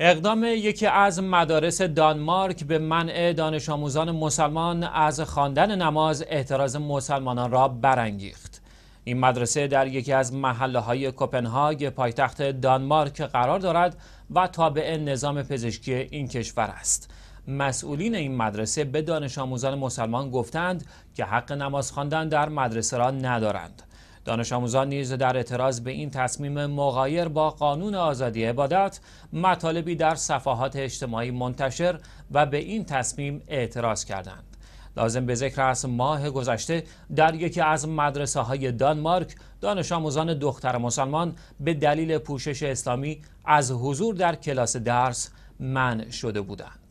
اقدام یکی از مدارس دانمارک به منع دانش آموزان مسلمان از خواندن نماز اعتراض مسلمانان را برانگیخت. این مدرسه در یکی از محله های کوپنهاگ پایتخت دانمارک قرار دارد و تابع نظام پزشکی این کشور است. مسئولین این مدرسه به دانش آموزان مسلمان گفتند که حق نماز خواندن در مدرسه را ندارند. دانش آموزان نیز در اعتراض به این تصمیم مغایر با قانون آزادی عبادت مطالبی در صفحات اجتماعی منتشر و به این تصمیم اعتراض کردند لازم به ذکر است ماه گذشته در یکی از مدرسه های دانمارک دانش آموزان دختر مسلمان به دلیل پوشش اسلامی از حضور در کلاس درس منع شده بودند